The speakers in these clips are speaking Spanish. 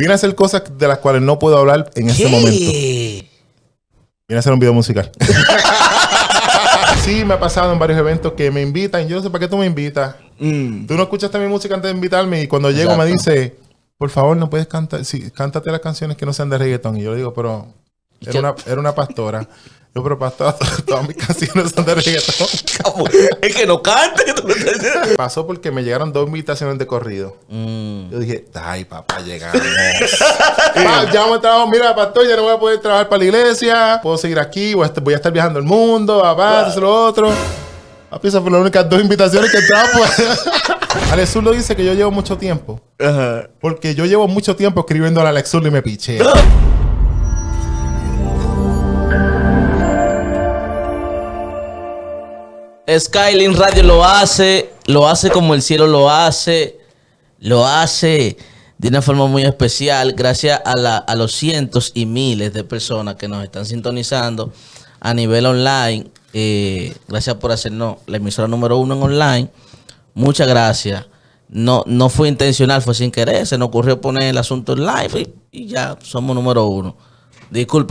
Viene a hacer cosas de las cuales no puedo hablar en este momento. Viene a hacer un video musical. sí, me ha pasado en varios eventos que me invitan. Yo no sé para qué tú me invitas. Mm. Tú no escuchaste mi música antes de invitarme y cuando llego me dice, por favor, no puedes cantar, sí, cántate las canciones que no sean de reggaetón. Y yo le digo, pero era, una, era una pastora. Yo, pero pastora, todas, mis canciones son de reggaetón. es que no cante. Pasó porque me llegaron dos invitaciones de corrido. Mm. Yo dije, ay, papá, llegamos. ya me trabajo, mira, pastor, ya no voy a poder trabajar para la iglesia. Puedo seguir aquí, voy a estar, voy a estar viajando el mundo, papá, wow. lo otro. Papi, esas fueron las únicas dos invitaciones que trajo. Alex lo dice que yo llevo mucho tiempo. Porque yo llevo mucho tiempo escribiendo a Alex y me piché. Skyline Radio lo hace, lo hace como el cielo lo hace, lo hace de una forma muy especial, gracias a, los cientos y miles de personas que nos están sintonizando a nivel online. Eh, gracias por hacernos la emisora número uno en online. Muchas gracias. No, no fue intencional, fue sin querer, se nos ocurrió poner el asunto en live y ya somos número uno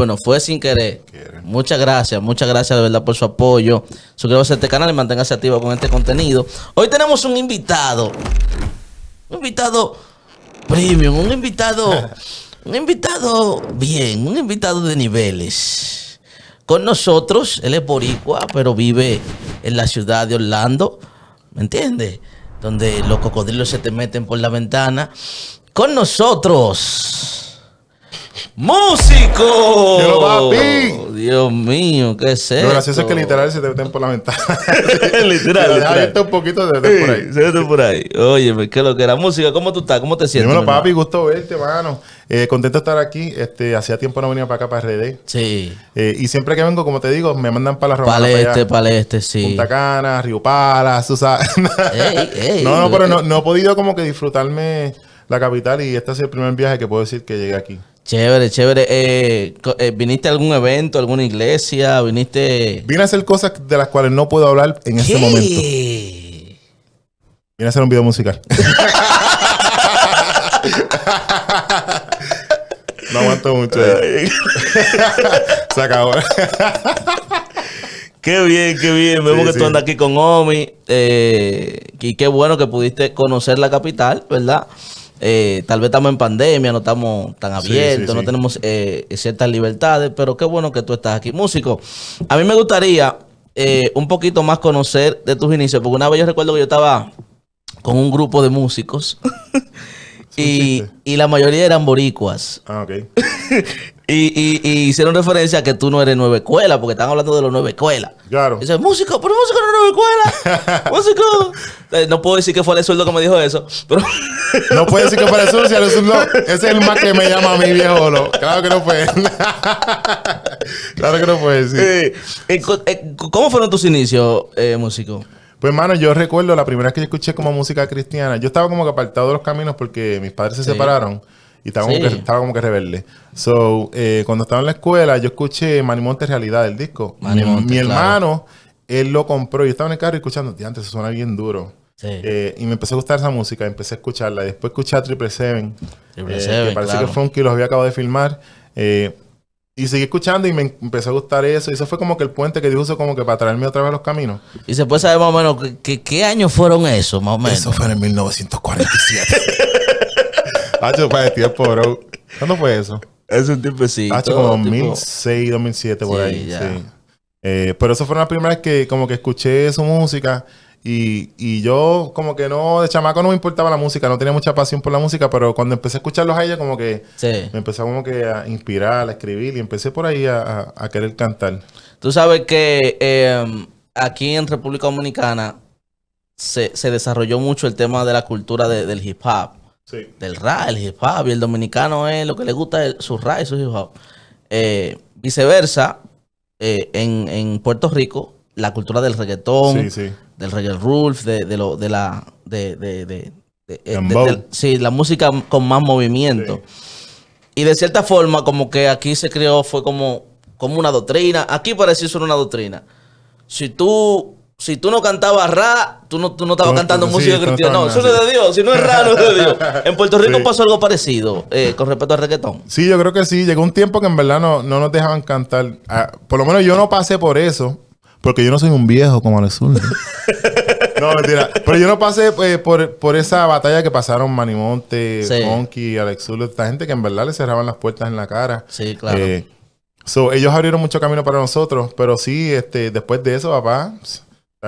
no fue sin querer. Muchas gracias, muchas gracias de verdad por su apoyo. Suscríbase a este canal y manténgase activo con este contenido. Hoy tenemos un invitado. Un invitado premium, un invitado. un invitado bien, un invitado de niveles. Con nosotros, él es boricua, pero vive en la ciudad de Orlando. ¿Me entiendes? Donde los cocodrilos se te meten por la ventana. Con nosotros ¡Músico! papi. Dios mío, ¿qué sé yo. Lo gracioso es que literal se te meten por la ventana. literal. visto un poquito de, por ahí. Se por ahí. Oye, ¿qué lo que era? Música, ¿cómo tú estás? ¿Cómo te sientes? Bueno papi, gusto verte, mano. Eh, contento de estar aquí. Este, hacía tiempo no venía para acá, para RD. Sí. Eh, y siempre que vengo, como te digo, me mandan para la ropa. Para este, para este, sí. Punta Cana, Río Palas, tú no, no, pero no, no he podido como que disfrutarme la capital y este es el primer viaje que puedo decir que llegué aquí. Chévere, chévere. Eh, eh, ¿Viniste a algún evento, alguna iglesia? ¿Viniste...? Vine a hacer cosas de las cuales no puedo hablar en este momento. Vine a hacer un video musical. no aguanto mucho. Se acabó. Qué bien, qué bien. Vemos que tú andas aquí con Omi. Eh, y qué bueno que pudiste conocer la capital, ¿verdad? Eh, tal vez estamos en pandemia, no estamos tan abiertos, no tenemos eh, ciertas libertades, pero qué bueno que tú estás aquí. Músico, a mí me gustaría eh, un poquito más conocer de tus inicios, porque una vez yo recuerdo que yo estaba con un grupo de músicos. Y, y, la mayoría eran boricuas. Ah, ok. Y, hicieron referencia a que tú no eres nueve escuela, porque están hablando de los nueve escuelas. Claro. dice, músico, pero músico no es nueve escuela. músico. Eh, no puedo decir que fue el sueldo que me dijo eso, no puedo decir que fue el sueldo, no. Ese es el más que me llama a mí, viejo. Claro que no fue claro que no fue sí. Eh, eh, ¿Cómo fueron tus inicios, músico? Pues, hermano, yo recuerdo la primera vez que yo escuché como música cristiana. Yo estaba como que apartado de los caminos porque mis padres se separaron. Y estaba, como, que, estaba como que rebelde. So, eh, cuando estaba en la escuela, yo escuché Manimonte Realidad, el disco. mi, hermano, él lo compró. Yo estaba en el carro escuchando, antes suena bien duro. Eh, y me empezó a gustar esa música, empecé a escucharla. Después escuché a Triple Seven. Triple eh, que parece un que los había acabado de filmar. Y seguí escuchando y me empezó a gustar eso. Y eso fue como que el puente que Dios como que para traerme otra vez los caminos. Y se puede saber más o menos qué, años fueron esos? más o menos. Eso fue en 1947. tiempo, ¿Cuándo fue eso? Es un tiempo, sí. como 2006, 2007, por ahí. Eh, pero eso fue la primera vez que como que escuché su música y, yo como que no, de chamaco no me importaba la música, no tenía mucha pasión por la música, pero cuando empecé a escucharlos a ella como que me empezó como que a inspirar, a escribir y empecé por ahí a, querer cantar. Tú sabes que em, aquí en República Dominicana se, se, desarrolló mucho el tema de la cultura del hip hop. Del rap, el hip hop. Y el dominicano es lo que le gusta su rap y su hip hop. Eh, viceversa, eh, en, Puerto Rico, la cultura del reggaetón, del reggae de, lo, de la... De, eh, sí, la música con más movimiento. Y de cierta forma, como que aquí se creó, fue como, como una doctrina. Aquí parece ser una doctrina. Si tú si tú no cantabas ra, tú no, tú estabas cantando música cristiana. No, eso es de Dios. Si no es ra, no es de Dios. En Puerto Rico pasó algo parecido eh, con respecto al reggaetón. Sí, yo creo que sí. Llegó un tiempo que en verdad no, no nos dejaban cantar. Ah, por lo menos yo no pasé por eso. Porque yo no soy un viejo como Alex No, mentira. Pero yo no pasé eh, por, esa batalla que pasaron Manimonte, sí. Monkey, Alex Zulu, esta gente que en verdad le cerraban las puertas en la cara. Sí, claro. Eh, ellos abrieron mucho camino para nosotros, pero sí, este, después de eso, papá,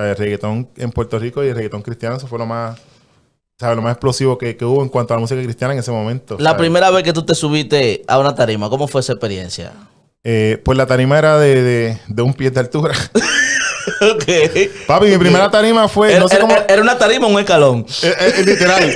el reggaetón en Puerto Rico y el reggaetón cristiano, eso fue lo más, ¿sabes? Lo más explosivo que, hubo en cuanto a la música cristiana en ese momento. La primera vez que tú te subiste a una tarima, ¿cómo fue esa experiencia? Eh, pues la tarima era de, un pie de altura. Papi, mi primera tarima fue. Era, una tarima, un escalón. Eh, eh, literal.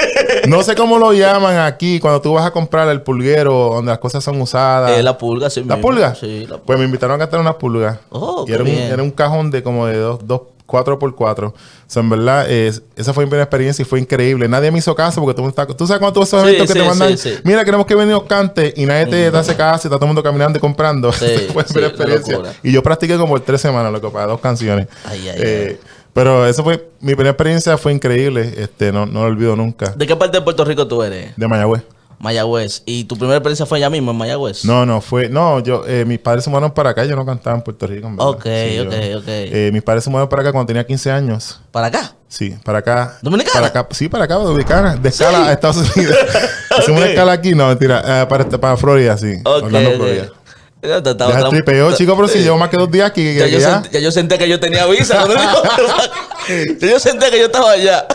no sé cómo lo llaman aquí cuando tú vas a comprar el pulguero donde las cosas son usadas. Eh, la pulga, sí. ¿La pulga? Sí, Pues me invitaron a cantar una pulga. Oh, y era un, era un, cajón de como de dos, dos 4x4. O sea, en verdad, esa fue mi primera experiencia y fue increíble. Nadie me hizo caso porque todo el mundo está... ¿Tú sabes cuando tú esos eventos que te mandan? Mira, queremos que venimos cante y nadie te, hace caso y está todo el mundo caminando y comprando. fue mi experiencia. Y yo practiqué como tres semanas, lo que para dos canciones. Eh, pero eso fue... Mi primera experiencia fue increíble. Este, no, no lo olvido nunca. ¿De qué parte de Puerto Rico tú eres? De Mayagüez. Mayagüez. ¿Y tu primera experiencia fue allá mismo, en Mayagüez? No, no, fue. No, yo, eh, mis padres se mudaron para acá, yo no cantaba en Puerto Rico, en verdad. Ok, ok, ok. Eh, mis padres se mudaron para acá cuando tenía 15 años. ¿Para acá? Sí, para acá. ¿Dominicana? Para acá, sí, para acá, Dominicana. De escala a Estados Unidos. Hacemos una escala aquí, no, mentira. Eh, para, este, para Florida, sí. Ok, Orlando, Florida. Okay. ya chico, pero si llevo más que dos días aquí. Ya, yo, ya yo sentía que yo tenía visa. ¿no? ya yo sentía que yo estaba allá.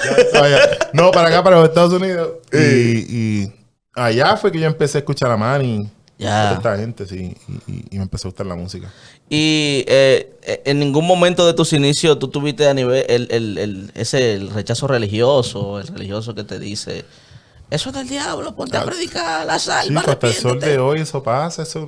No, para acá, para los Estados Unidos. y allá fue que yo empecé a escuchar a Manny. Ya. a Esta gente, sí. Y, me empezó a gustar la música. Y eh, eh, en ningún momento de tus inicios tú tuviste a nivel el, el, ese rechazo religioso, el religioso que te dice, eso es del diablo, ponte a ah, predicar la salva. Sí, hasta el sol de hoy eso pasa, eso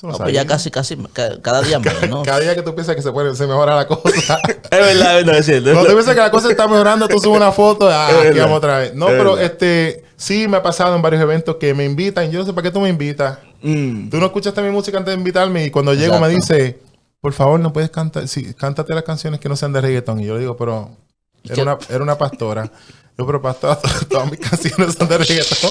pues ya casi, casi, cada día Cada día que tú piensas que se, se mejora la cosa. es verdad, es verdad, es cierto. Cuando tú piensas que la cosa está mejorando, tú subes una foto, ah, aquí vamos otra vez. No, pero este, sí me ha pasado en varios eventos que me invitan. Yo no sé para qué tú me invitas. Mm. Tú no escuchaste mi música antes de invitarme y cuando llego me dice, por favor, no puedes cantar, sí, cántate las canciones que no sean de reggaetón. Y yo le digo, pero era una, era una pastora. Yo, pero pastor, todas mis canciones son de reggaetón.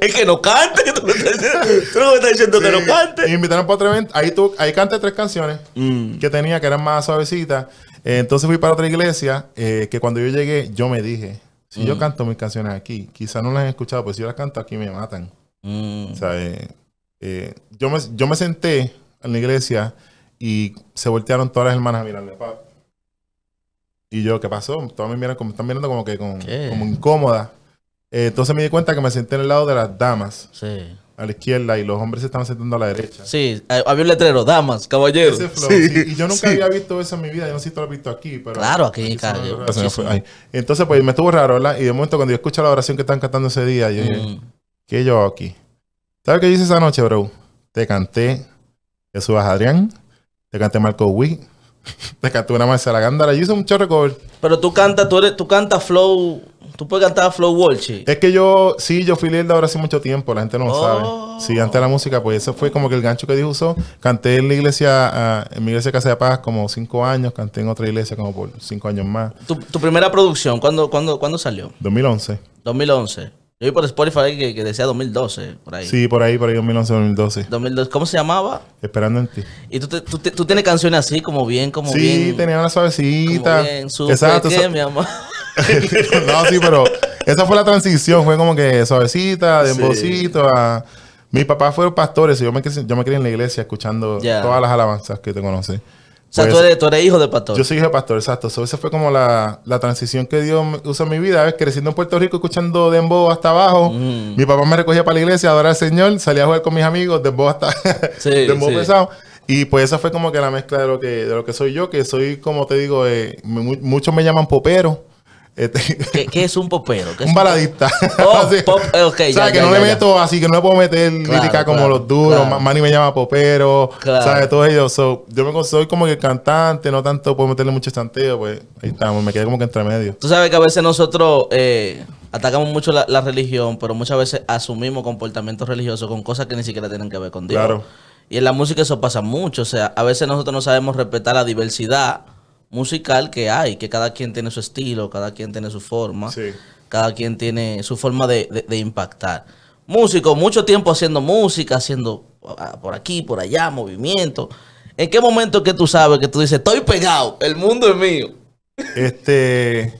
es que no cantes. Tú no me estás diciendo, me diciendo que no cantes. Y me invitaron para otra evento. Ahí, tú, ahí canté tres canciones mm. que tenía que eran más suavecitas. Eh, entonces fui para otra iglesia eh, que cuando yo llegué, yo me dije, si yo mm. canto mis canciones aquí, quizás no las han escuchado, pero si yo las canto aquí me matan. Mm. Eh, yo, me, yo me senté en la iglesia y se voltearon todas las hermanas a mirarle, papá y yo, ¿qué pasó? Todos me miran como, están mirando como que como incómoda. Eh, entonces me di cuenta que me senté en el lado de las damas. Sí. A la izquierda y los hombres se estaban sentando a la derecha. Sí, eh, había un letrero, damas, caballeros. sí. Y yo nunca había visto eso en mi vida, yo no sé si tú lo has visto aquí, pero. Claro, aquí, Entonces, pues me estuvo raro, ¿verdad? Y de momento, cuando yo escucho la oración que están cantando ese día, yo dije, mm. ¿qué yo aquí? ¿Sabes qué hice esa noche, bro? Te canté Jesús Adrián, te canté Marco Wick, Te canto una más la gándara. Yo hice un chorro cover. Pero tú cantas, tú, eres, tú cantas flow. Tú puedes cantar flow Walsh Es que yo, sí, yo fui líder ahora hace mucho tiempo. La gente no lo sabe. Oh. Sí, antes de la música, pues eso fue como que el gancho que Dios usó. Canté en la iglesia, ah, en mi iglesia Casa de Paz como cinco años. Canté en otra iglesia como por cinco años más. ¿Tu, primera producción, ¿cuándo, cuando cuándo salió? 2011. 2011. Yo vi por Spotify que, que, decía 2012, por ahí. Sí, por ahí, por ahí 2011, 2012. 2012. ¿Cómo se llamaba? Esperando en ti. Y tú, tú, tienes canciones así, como bien, como bien. Sí, tenía una suavecita. Exacto. mi amor? no, sí, pero esa fue la transición. Fue como que suavecita, de embocito a... Mis papás fueron pastores y yo me, yo me crié en la iglesia escuchando todas las alabanzas que te conocí. O sea, pues, tú, eres, hijo de pastor. Yo soy hijo de pastor, exacto. esa fue como la, transición que Dios usó en mi vida. Creciendo en Puerto Rico, escuchando Dembo hasta abajo. Mm. Mi papá me recogía para la iglesia, adorar al Señor. Salía a jugar con mis amigos, Dembo hasta... pesado. Y pues esa fue como que la mezcla de lo que, de lo que soy yo, que soy, como te digo, eh, muchos me llaman popero. Este, ¿Qué, es un popero? un baladista. que no le meto así, que no le puedo meter como los duros. Manny me llama popero. ¿Sabes? Todos ellos yo soy como que cantante, no tanto puedo meterle mucho estanteo, pues ahí estamos. Me quedé como que entre medio. Tú sabes que a veces nosotros eh, atacamos mucho la, religión, pero muchas veces asumimos comportamientos religiosos con cosas que ni siquiera tienen que ver con Dios. Y en la música eso pasa mucho. O sea, a veces nosotros no sabemos respetar la diversidad musical que hay, que cada quien tiene su estilo, cada quien tiene su forma, cada quien tiene su forma de, impactar. Músico, mucho tiempo haciendo música, haciendo ah, por aquí, por allá, movimiento. ¿En qué momento que tú sabes que tú dices, estoy pegado, el mundo es mío? Este,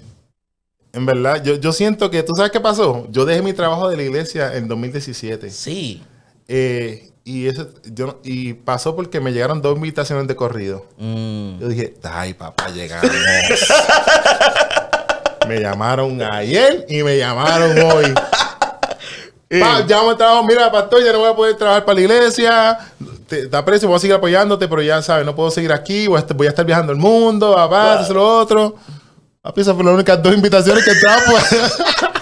en verdad, yo, siento que, ¿tú sabes qué pasó? Yo dejé mi trabajo de la iglesia en 2017. Sí. Eh, y, eso, yo, y pasó porque me llegaron dos invitaciones de corrido. Mm. Yo dije, ay, papá, llegamos. me llamaron ayer y me llamaron hoy. Eh. ya me trabajo, mira, pastor, ya no voy a poder trabajar para la iglesia. Te, aprecio, voy a seguir apoyándote, pero ya sabes, no puedo seguir aquí, voy a estar, viajando el mundo, papá, wow. lo otro. Papi, esas fueron las únicas dos invitaciones que estaba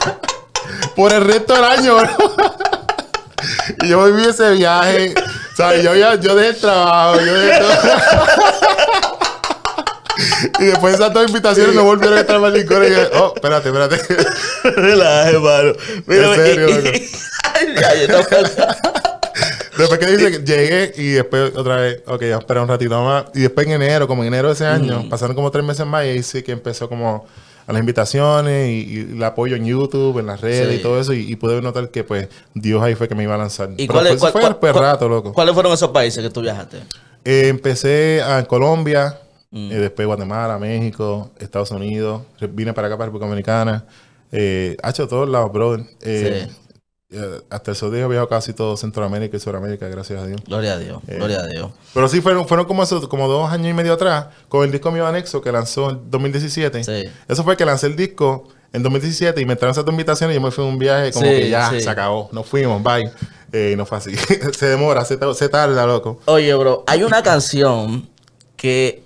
por, el resto del año, y yo viví ese viaje. O yo, yo dejé el trabajo. Yo dejé todo. y después de esas dos invitaciones no volvieron a entrar más Y yo, oh, espérate, espérate. Relaje, hermano. en serio, Ay, ya, Después que dice llegué y después otra vez, ok, ya espera un ratito más. Y después en enero, como en enero de ese año, mm. pasaron como tres meses más y ahí sí que empezó como a las invitaciones y, el apoyo en YouTube, en las redes y todo eso. Y, pude notar que, pues, Dios ahí fue que me iba a lanzar. ¿Y cuál, fue, rato, loco. ¿Cuáles fueron esos países que tú viajaste? Eh, empecé a, en Colombia, mm. eh, después Guatemala, México, Estados Unidos. Vine para acá, para República Dominicana. Eh, ha hecho todos lados, bro. Eh, hasta esos días he viajado casi todo Centroamérica y Sudamérica, gracias a Dios. Gloria a Dios, eh, gloria a Dios. Pero sí, fueron, fueron como, como dos años y medio atrás, con el disco mío anexo que lanzó en 2017. Eso fue que lancé el disco en 2017 y me traen esas dos invitaciones y yo me fui a un viaje como que ya se acabó, nos fuimos, bye. Eh, y no fue así. se demora, se, tarda, loco. Oye, bro, hay una canción que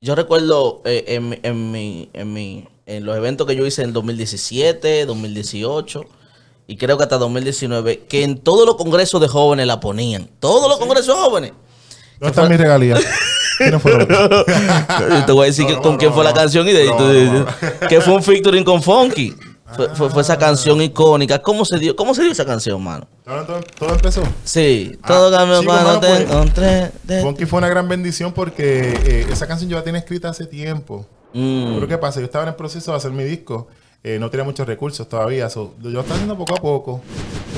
yo recuerdo en, en, en, mi, en los eventos que yo hice en 2017, 2018 y creo que hasta 2019, que en todos los congresos de jóvenes la ponían. Todos los congresos jóvenes. ¿Dónde está mi regalía? No fue te voy a decir con quién fue la canción y de ahí que fue un featuring con Funky. Ah. Fue, esa canción icónica. ¿Cómo se dio, cómo se esa canción, mano? ¿Todo, empezó? Sí. Ah, todo cambió pues, Funky fue una gran bendición porque eh, esa canción yo la tenía escrita hace tiempo. Mm. Pero ¿qué pasa? Yo estaba en el proceso de hacer mi disco eh, no tenía muchos recursos todavía. yo estaba haciendo poco a poco,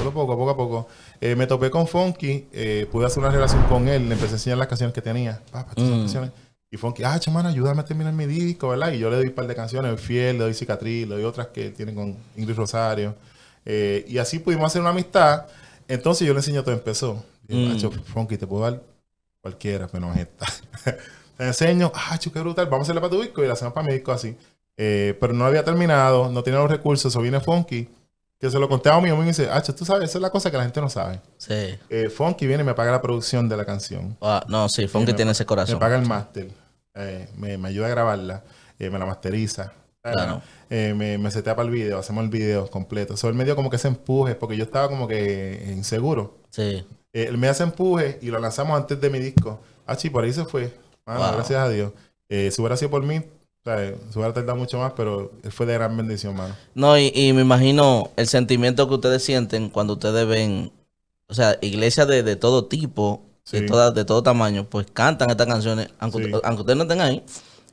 poco a poco, a poco. Eh, me topé con Funky, eh, pude hacer una relación con él, le empecé a enseñar las canciones que tenía. Papá, mm. canciones. Y Funky, ah, chamán, ayúdame a terminar mi disco, ¿verdad? Y yo le doy un par de canciones, Fiel, le doy Cicatriz, le doy otras que tienen con Ingrid Rosario. y así pudimos hacer una amistad. Entonces yo le enseño todo empezó. Mm. Funky, te puedo dar cualquiera, menos esta. te enseño, ah, qué brutal, vamos a hacerla para tu disco y la hacemos para mi disco así. Eh, pero no había terminado, no tenía los recursos, ...o viene Funky. Que se lo conté a mi amigo y dice, ah, tú sabes, esa es la cosa que la gente no sabe. Sí. Eh, Funky viene y me paga la producción de la canción. Ah, no, sí, Funky tiene ese corazón. Me paga el máster, eh, me, ayuda a grabarla, me la masteriza. me, me setea para el video, hacemos el video completo. ...sobre el medio como que se empuje, porque yo estaba como que inseguro. Sí. él me hace empuje y lo lanzamos antes de mi disco. Ah, sí, por ahí se fue. gracias a Dios. si hubiera sido por mí, o sea, mucho más, pero fue de gran bendición, mano. No, y, me imagino el sentimiento que ustedes sienten cuando ustedes ven, o sea, iglesias de, todo tipo, de, de todo tamaño, pues cantan estas canciones, aunque, aunque ustedes no estén ahí.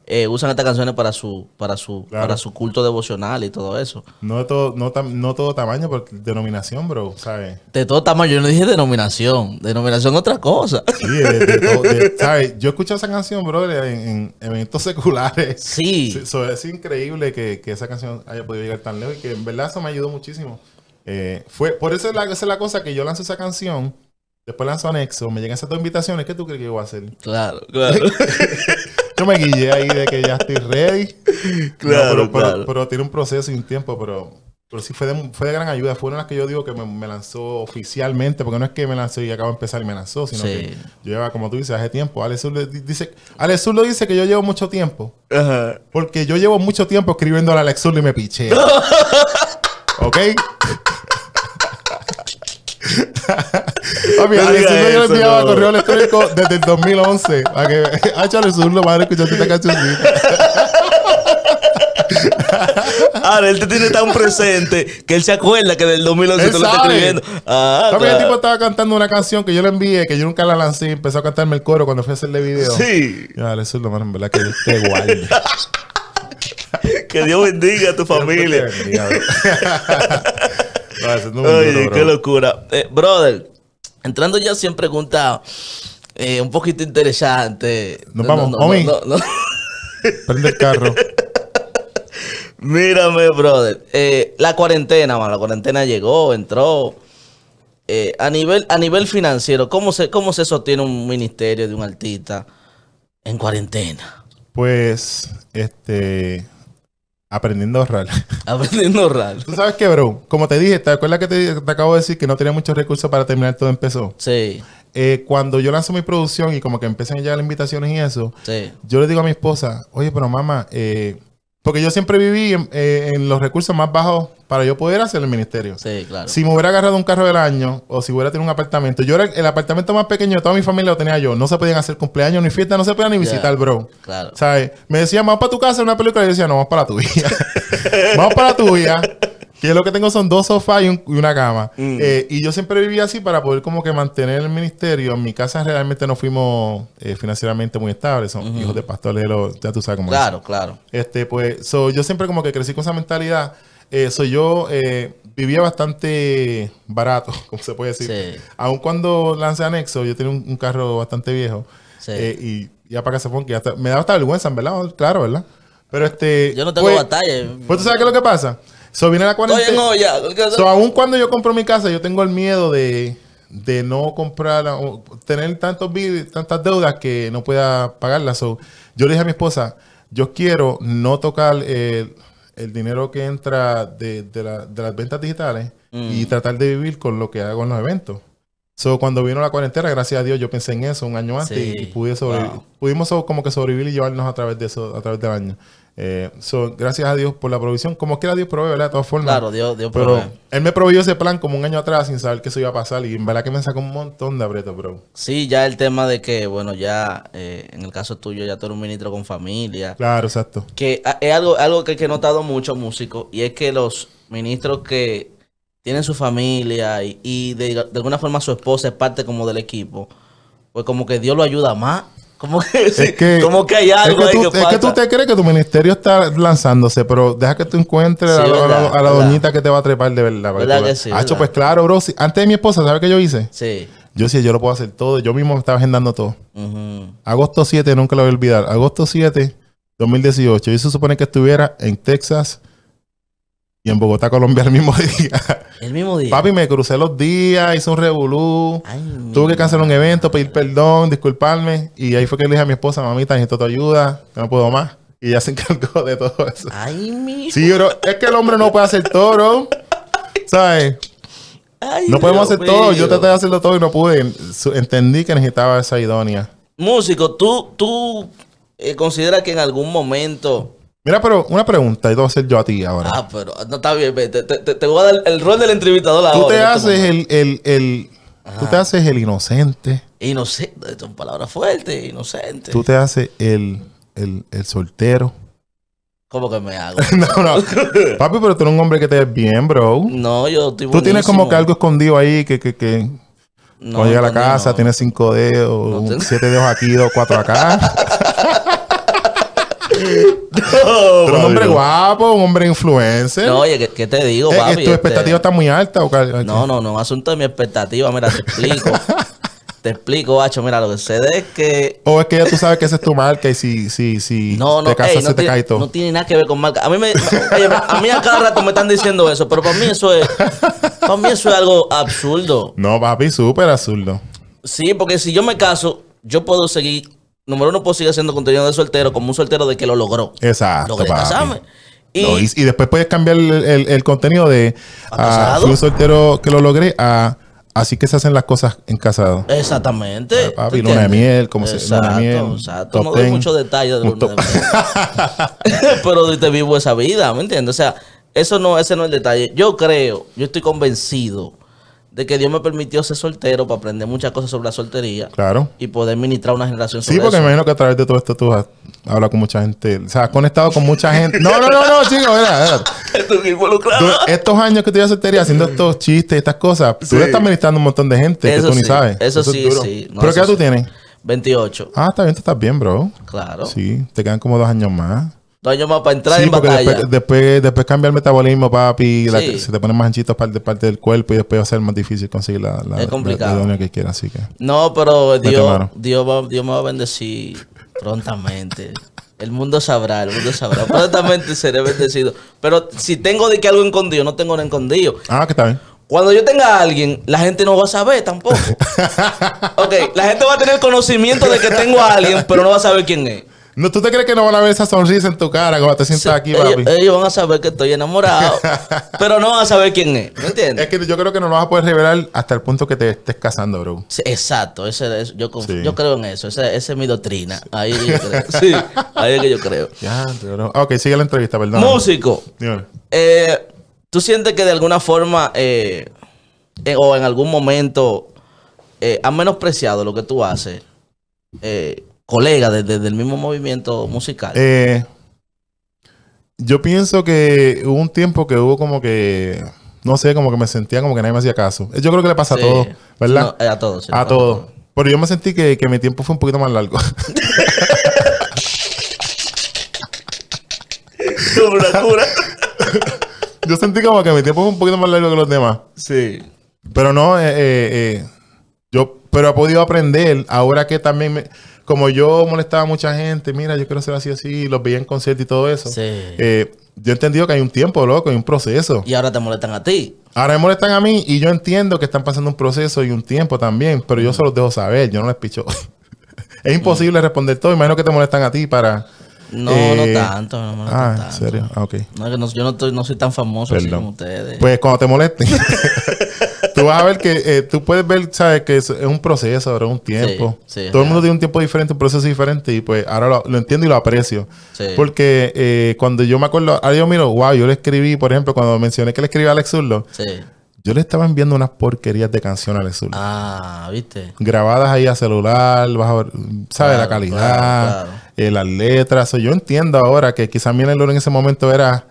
Eh, usan estas canciones para su, para su, para su culto devocional y todo eso. No todo, no, no todo tamaño, pero denominación, bro, ¿sabes? De todo tamaño, yo no dije denominación. Denominación otra cosa. ¿sabes? Yo he escuchado esa canción, bro, en, eventos seculares. Sí. es increíble que, esa canción haya podido llegar tan lejos y que en verdad eso me ayudó muchísimo. Eh, fue, por eso es la, es la cosa que yo lanzo esa canción. Después lanzo anexo, me llegan esas dos invitaciones, ¿qué tú crees que yo voy a hacer? Claro, claro. Yo me guillé ahí de que ya estoy ready. Claro, pero, tiene un proceso y un tiempo, pero, pero sí fue de, gran ayuda. Fue una las que yo digo que me, lanzó oficialmente, porque no es que me lanzó y acabo de empezar y me lanzó, sino que yo lleva, como tú dices, hace tiempo. Alex Sur, dice, lo dice que yo llevo mucho tiempo. Porque yo llevo mucho tiempo escribiendo a Alex Sur y me piché. ¿Ok? yo le enviaba correo electrónico desde el 2011. Ah, a que, ah, surdo madre, lo esta Ahora, él te tiene tan presente que él se acuerda que del 2011 lo estás escribiendo. También ah, el tipo estaba cantando una canción que yo le envié, que yo nunca la lancé y empezó a cantarme el coro cuando fui a hacerle video. Sí. Vale, eso es lo en verdad que Dios guay. que Dios bendiga a tu familia. Ah, qué locura. Eh, brother, entrando ya sin pregunta eh, un poquito interesante. Nos no, vamos, no, homie. el carro. Mírame, brother. Eh, la cuarentena, la cuarentena llegó, entró. a, nivel, a nivel financiero, ¿cómo se, ¿cómo se sostiene un ministerio de un artista en cuarentena? Pues, este, Aprendiendo a ahorrar. Aprendiendo a ahorrar. ¿Tú sabes qué, bro? Como te dije, ¿te acuerdas que te, acabo de decir que no tenía muchos recursos para terminar todo empezó? Sí. Eh, cuando yo lanzo mi producción y como que empiezan a llegar las invitaciones y eso, yo le digo a mi esposa, oye, pero mamá, eh, porque yo siempre viví eh, en, los recursos más bajos para yo poder hacer el ministerio. Sí, claro. Si me hubiera agarrado un carro del año o si hubiera tenido un apartamento, yo era el apartamento más pequeño de toda mi familia lo tenía yo. No se podían hacer cumpleaños ni fiesta, no se podían ni visitar, bro. Claro. ¿Sabes? Me decía, vamos para tu casa una película. Y yo decía, no, vamos para tu vida. vamos para tu tuya que lo que tengo son dos sofás y, una cama. Mm. Eh, y yo siempre vivía así para poder como que mantener el ministerio. En mi casa realmente no fuimos eh, financieramente muy estables. Son hijos de pastores, ya tú sabes cómo Claro, claro. Este, pues, yo siempre como que crecí con esa mentalidad. Eh, yo eh, vivía bastante barato, como se puede decir. aún Aun cuando lancé Anexo, yo tenía un, carro bastante viejo. Sí. y ya para que me daba hasta vergüenza, ¿verdad? Claro, ¿verdad? Pero este. Yo no tengo pues, batalla. Pues tú sabes qué es lo que pasa. So viene la cuarentena. aún cuando yo compro mi casa, yo tengo el miedo de, de no comprar, tener tantos tantas deudas que no pueda pagarlas. yo le dije a mi esposa, yo quiero no tocar eh, el, dinero que entra de, las ventas digitales y mm. tratar de vivir con lo que hago en los eventos. So, cuando vino la cuarentena, gracias a Dios, yo pensé en eso un año antes y pude sobrevivir. pudimos como que sobrevivir y llevarnos a través de eso, a través del año. Eh, so, gracias a Dios por la provisión. Como quiera Dios provee, ¿verdad? De todas formas. Claro, Dios, Dios provee. Él me proveyó ese plan como un año atrás sin saber que eso iba a pasar. Y en verdad que me sacó un montón de apretos, bro. Sí, ya el tema de que, bueno, ya eh, en el caso tuyo, ya tú eres un ministro con familia. Claro, exacto. Que ah, es algo, algo que, he notado mucho, músico y es que los ministros que tienen su familia y, de, de alguna forma su esposa es parte como del equipo, pues como que Dios lo ayuda más como que, es que, hay algo es que tú, Es tú te crees que tu ministerio está lanzándose, pero deja que tú encuentres a, la, doñita que te va a trepar de verdad. ¿Verdad que sí? pues claro, bro. antes de mi esposa, ¿sabes qué yo hice? Sí. Yo sí, yo lo puedo hacer todo. Yo mismo estaba agendando todo. Agosto 7, nunca lo voy a olvidar. Agosto 7, 2018. y se supone que estuviera en Texas y en Bogotá, Colombia, el mismo día. El mismo día. Papi, me crucé los días, hice un revolú. tuve que cancelar un evento, pedir perdón, disculparme. Y ahí fue que le dije a mi esposa, mamita, necesito tu ayuda, que no puedo más. Y ella se encargó de todo eso. Ay, mi. Sí, pero es que el hombre no puede hacer todo, ¿Sabes? no podemos hacer todo. Yo traté de hacerlo todo y no pude. Entendí que necesitaba esa idónea. Músico, ¿tú, tú eh, consideras que en algún momento Mira, pero una pregunta, y te voy a hacer yo a ti ahora. Ah, pero no está bien, te, voy a dar el rol del entrevistador ahora. Tú te este haces el, el, el tú te haces el inocente. Inocente, son palabras fuertes, inocente. Tú te haces el, el, el soltero. ¿Cómo que me hago? no, no. Papi, pero tú eres un hombre que te ves bien, bro. No, yo estoy Tú tienes como que algo escondido ahí que, que, que... cuando llega a la casa, tienes cinco dedos, siete dedos aquí, dos, cuatro acá. un hombre guapo, un hombre influencer. No, oye, ¿qué, te digo, eh, eh, papi? ¿Tu este, expectativa está muy alta o No, no, no. Asunto de mi expectativa. Mira, te explico. te explico, bacho. Mira, lo que sé es que. O es que ya tú sabes que esa es tu marca y si, si, si te casas, se te cae todo. No tiene nada que ver con marca. A mí, me, a mí a cada rato me están diciendo eso, pero para mí eso es. Para mí eso es algo absurdo. No, papi, súper absurdo. Sí, porque si yo me caso, yo puedo seguir número uno, pues sigue haciendo contenido de soltero como un soltero de que lo logró. Exacto. Logré casarme. Y, y, después puedes cambiar el, contenido de a, ah, un soltero que lo logré a así que se hacen las cosas en casado. Exactamente. A, ah, papi, de miel, como se suele. Exacto, miel. Exacto. no doy muchos detalles de luna de miel. Pero te vivo esa vida, ¿me entiendes? O sea, eso no, ese no es el detalle. Yo creo, yo estoy convencido de que Dios me permitió ser soltero para aprender muchas cosas sobre la soltería. Claro. Y poder ministrar una generación sobre Sí, porque me imagino que a través de todo esto tú has hablado con mucha gente. O sea, has conectado con mucha gente. No, no, no, no, chico, mira, mira. estos años que tú en soltería haciendo mm. estos chistes y estas cosas, tú le estás ministrando un montón de gente que tú ni sabes. Eso, sí, sí. ¿Pero qué edad tú tienes? 28. Ah, está bien, estás bien, bro. Claro. Sí, te quedan como dos años más yo para entrar en batalla. Después, después, después, cambia el metabolismo, papi. se te ponen más anchitos parte, parte del cuerpo y después va a ser más difícil conseguir la, que quiera Así que. No, pero Dios, Dios, Dios me va a bendecir prontamente. El mundo sabrá, el mundo sabrá. Prontamente seré bendecido. Pero si tengo de que algo escondido, no tengo nada escondido. Ah, que está bien. Cuando yo tenga a alguien, la gente no va a saber tampoco. ok, la gente va a tener conocimiento de que tengo a alguien, pero no va a saber quién es. ¿Tú te crees que no van a ver esa sonrisa en tu cara cuando te sientas aquí, papi? Ellos, van a saber que estoy enamorado, pero no van a saber quién es. ¿Me entiendes? Es que yo creo que no lo vas a poder revelar hasta el punto que te estés casando, bro. exacto. Ese, yo, creo en eso. Esa, es mi doctrina. Ahí es que yo creo. Sí, ahí es que yo creo. Ok, sigue la entrevista, perdón. Músico. Eh, ¿Tú sientes que de alguna forma eh, eh, o en algún momento han menospreciado lo que tú haces? Eh, colegas desde el mismo movimiento musical? Eh, yo pienso que hubo un tiempo que hubo como que, no sé, como que me sentía como que nadie me hacía caso. Eh, yo creo que le pasa a todos, ¿verdad? Eh, a todos. Sí, a todos. Pero yo me sentí que, mi tiempo fue un poquito más largo. yo sentí como que mi tiempo fue un poquito más largo que los demás. Sí. Pero no, yo, pero he podido aprender ahora que también me, como yo molestaba a mucha gente, mira, yo quiero ser así, así, los veía en concierto y todo eso. Sí. Eh, yo he entendido que hay un tiempo, loco, hay un proceso. Y ahora te molestan a ti. Ahora me molestan a mí y yo entiendo que están pasando un proceso y un tiempo también, pero yo se los dejo saber, yo no les picho. es imposible responder todo, imagino que te molestan a ti para... No, no eh, tanto. No me ah, ¿en serio? Ah, ok. yo no, soy tan famoso así como ustedes. Pues cuando te molesten. tú vas a ver que eh, tú puedes ver, ¿sabes? Que es, un proceso, ahora un tiempo. Todo el mundo tiene un tiempo diferente, un proceso diferente y pues ahora lo, entiendo y lo aprecio. Porque eh, cuando yo me acuerdo, ahora yo miro, wow, yo le escribí, por ejemplo, cuando mencioné que le escribí a Alex Zurlo. Yo le estaba enviando unas porquerías de canciones Alex sur. Ah, ¿viste? Grabadas ahí a celular, bajo, ¿sabes? la calidad, eh, las letras. yo entiendo ahora que quizás mi anhelo en ese momento era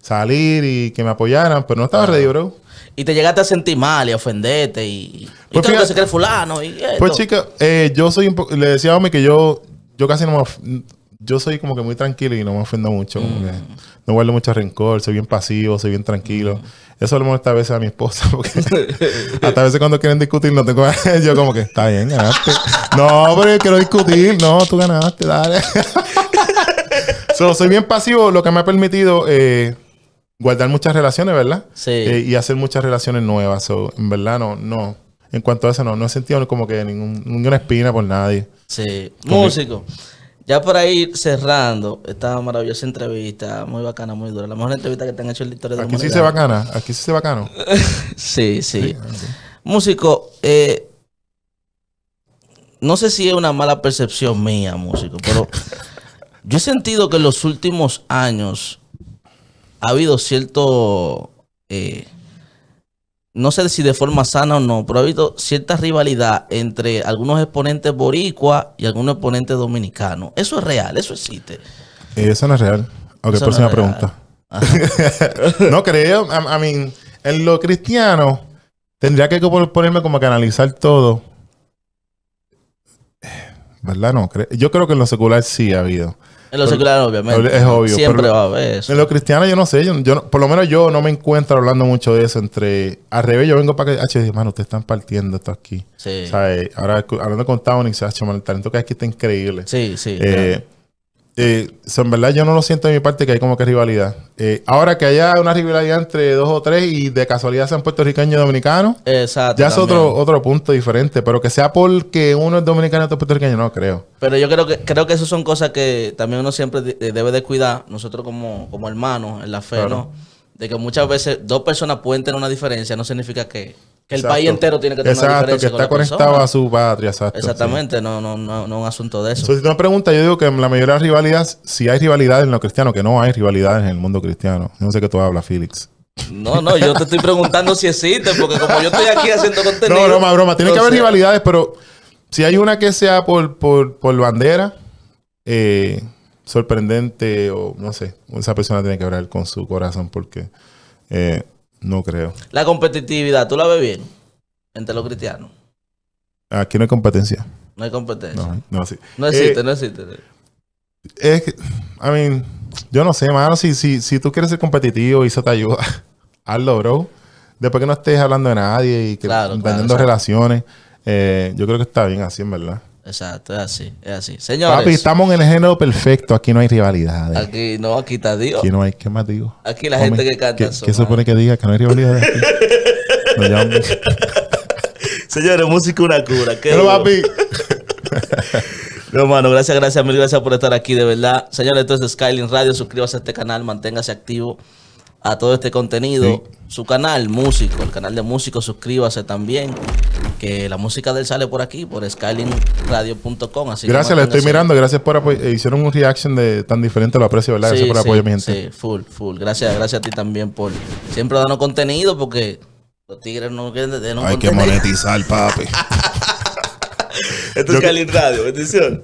salir y que me apoyaran, pero no estaba ready, bro y te llegaste a sentir mal y a ofenderte y, y pues que se fulano. Y pues chica, eh, yo soy un le decía a mi que yo, yo casi no me yo soy como que muy tranquilo y no me ofendo mucho. Mm. no guardo mucho rencor, soy bien pasivo, soy bien tranquilo. Mm. Eso le molesta a veces a mi esposa, porque hasta a veces cuando quieren discutir no tengo. yo, como que está bien, ganaste. no, pero yo quiero discutir. No, tú ganaste, dale. Solo soy bien pasivo, lo que me ha permitido eh, guardar muchas relaciones, ¿verdad? Sí. Eh, y hacer muchas relaciones nuevas. en verdad, no, no. En cuanto a eso, no, no he sentido como que ninguna espina por nadie. Sí. Músico. Ya para ir cerrando esta maravillosa entrevista, muy bacana, muy dura. La mejor entrevista que te han hecho el la de Aquí sí se bacana, aquí sí se bacano. sí, sí. Ah, músico, eh, no sé si es una mala percepción mía, músico, pero yo he sentido que en los últimos años ha habido cierto, eh, no sé si de forma sana o no, pero ha habido cierta rivalidad entre algunos exponentes boricua y algunos exponentes dominicanos. Eso es real, eso existe. Eh, eso no es real. Ok, próxima pregunta. no creo, I, I en lo cristiano tendría que ponerme como que analizar todo. Eh, ¿Verdad? No, yo creo que en lo secular sí ha habido. En lo secular, obviamente. Es obvio. Siempre va a haber eso. En lo cristiano, yo no sé. Yo, por lo menos yo no me encuentro hablando mucho de eso. Entre. Al revés, yo vengo para que. H, mano, ustedes están partiendo esto aquí. Sí. Ahora hablando con Towning, se mano, el talento que aquí está increíble. Sí, sí. Eh, eh, en verdad yo no lo siento de mi parte que hay como que rivalidad. Eh, ahora que haya una rivalidad entre dos o tres y de casualidad sean puertorriqueños y dominicanos, ya es otro, otro punto diferente, pero que sea porque uno es dominicano y otro puertorriqueño, no creo. Pero yo creo que creo que eso son cosas que también uno siempre debe de cuidar, nosotros como, como hermanos en la fe, ¿no? De que muchas veces dos personas pueden tener una diferencia, no significa que que el país entero tiene que tener una diferencia que está conectado a su patria, Exactamente, no, no, no, un asunto de eso. Entonces, si tú preguntas, yo digo que en la mayoría de las rivalidades, si hay rivalidades en los cristiano, que no hay rivalidades en el mundo cristiano. No sé qué tú hablas, Félix. No, no, yo te estoy preguntando si existe porque como yo estoy aquí haciendo contenido. No, broma, broma. Tiene que haber rivalidades, pero si hay una que sea por, bandera, eh, sorprendente o no sé, esa persona tiene que hablar con su corazón porque eh, no creo. La competitividad, ¿tú la ves bien? Entre los cristianos. Aquí no hay competencia. No hay competencia. No, existe, eh, no existe. Es que, I yo no sé, mano. Si, si, si tú quieres ser competitivo y eso te ayuda, hazlo, bro. Después que no estés hablando de nadie y que claro, vendiendo relaciones, eh, yo creo que está bien así, en verdad. Exacto, es así, es así. Señores. Papi, estamos en el género perfecto. Aquí no hay rivalidades. Aquí no, aquí está Dios. Aquí no hay, ¿qué más digo? Aquí la gente que canta. ¿Qué, se supone que diga? Que no hay rivalidades. Señores, música una cura. ¿Qué Pero, papi. No, mano, gracias, gracias, mil gracias por estar aquí, de verdad. Señores, entonces Skyline Radio, suscríbase a este canal, manténgase activo a todo este contenido. Su canal, Músico, el canal de Músico, suscríbase también. Que la música de él sale por aquí, por que Gracias, le estoy mirando. Gracias por apoyar. Eh, hicieron un reaction de tan diferente, lo aprecio, ¿verdad? gracias por el apoyo, mi gente. Sí, full, full. Gracias, gracias a ti también por siempre dando contenido porque los tigres no quieren no Hay que monetizar, papi. Esto es Radio, bendición.